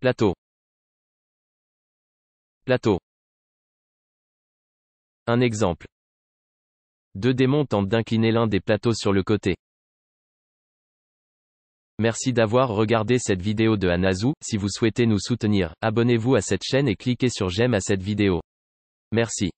Plateau. Plateau. Un exemple. Deux démons tentent d'incliner l'un des plateaux sur le côté. Merci d'avoir regardé cette vidéo de hanazu si vous souhaitez nous soutenir, abonnez-vous à cette chaîne et cliquez sur j'aime à cette vidéo. Merci.